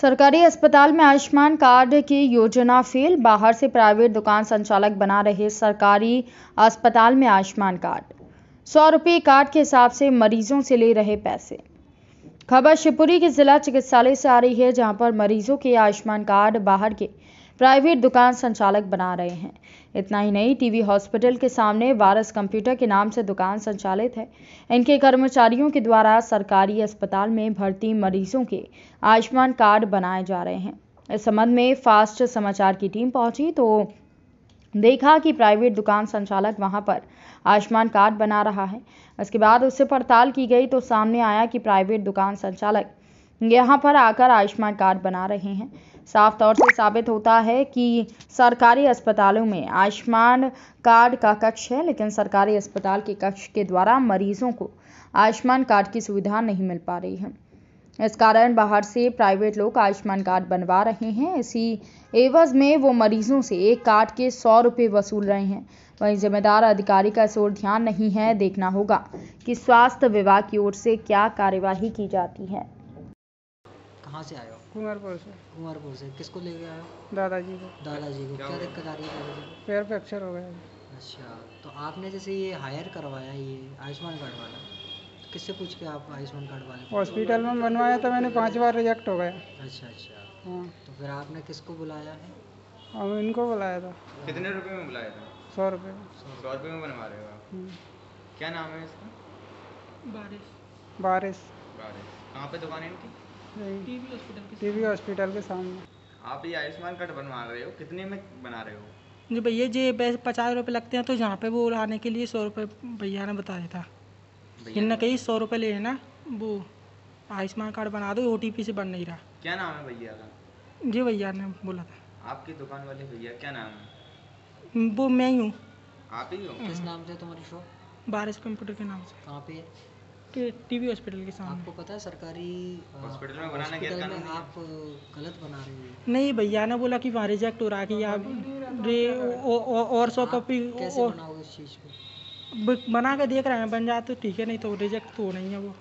सरकारी अस्पताल में आयुष्मान कार्ड की योजना फेल बाहर से प्राइवेट दुकान संचालक बना रहे सरकारी अस्पताल में आयुष्मान कार्ड सौ रुपये कार्ड के हिसाब से मरीजों से ले रहे पैसे खबर शिवपुरी के जिला चिकित्सालय से आ रही है जहां पर मरीजों के आयुष्मान कार्ड बाहर के प्राइवेट दुकान संचालक बना रहे हैं इतना ही नहीं टीवी हॉस्पिटल के सामने वारस कंप्यूटर के नाम से दुकान संचालित है इनके कर्मचारियों के द्वारा सरकारी अस्पताल में भर्ती मरीजों के आयुष्मान कार्ड बनाए जा रहे हैं इस संबंध में फास्ट समाचार की टीम पहुंची तो देखा कि प्राइवेट दुकान संचालक वहां पर आयुष्मान कार्ड बना रहा है इसके बाद उससे पड़ताल की गई तो सामने आया कि प्राइवेट दुकान संचालक यहाँ पर आकर आयुष्मान कार्ड बना रहे हैं साफ तौर से साबित होता है कि सरकारी अस्पतालों में आयुष्मान कार्ड का कक्ष है लेकिन सरकारी अस्पताल के कक्ष के द्वारा मरीजों को आयुष्मान कार्ड की सुविधा नहीं मिल पा रही है इस कारण बाहर से प्राइवेट लोग आयुष्मान कार्ड बनवा रहे हैं इसी एवज में वो मरीजों से एक कार्ड के सौ रुपये वसूल रहे हैं वहीं जिम्मेदार अधिकारी का इस ओर ध्यान नहीं है देखना होगा कि स्वास्थ्य विभाग की ओर से क्या कार्यवाही की जाती है कहाँ से आए हो कुंवरपुर से कुंवरपुर से किसको ले गया दादाजी को दादाजी को क्या दिक्कत आ रही है दादाजी पैर फ्रैक्चर हो गया अच्छा तो आपने जैसे ये हायर करवाया ये आयुष्मान कार्ड वाला तो किससे पूछ के आप आयुष्मान कार्ड वाले हॉस्पिटल में बनवाया तो मैंने पाँच बार रिजेक्ट हो गया अच्छा अच्छा हाँ। तो फिर आपने किसको बुलाया है हम इनको बुलाया था कितने रुपए में बुलाया था सौ रुपये सौ रुपये में बनवा रहे हो हम्म। क्या नाम है इसका बारिश बारिश बारिश कहाँ पे दुकान है इनकी टी वी हॉस्पिटल के सामने आप ये आयुष्मान कार्ड बनवा रहे हो कितने में बना रहे हो जी भैया जी पचास रुपये लगते हैं तो यहाँ पे वो लाने के लिए सौ रुपये भैया ने बताया था जिनने कही सौ रुपये ले ना वो आयुष्मान कार्ड बना दो ओ से बन नहीं रहा क्या नाम है भैया का जी भैया ने बोला था आपकी दुकान वाले भैया क्या नाम है वो मैं ही हूँ आप ही हो हम्म। किस नाम से तुम्हारी शॉप बारिश कंप्यूटर के नाम से कहाँ पे है के टीवी हॉस्पिटल के सामने आपको पता है सरकारी हॉस्पिटल में बनाना क्या में आप गलत बना रहे हैं नहीं भैया ने बोला कि वहाँ रिजेक्ट हो रहा है कि आप रे और सौ कॉपी कैसे बनाओगे इस चीज़ को बना के देख रहे हैं बन जाए तो ठीक है नहीं तो रिजेक्ट तो नहीं है वो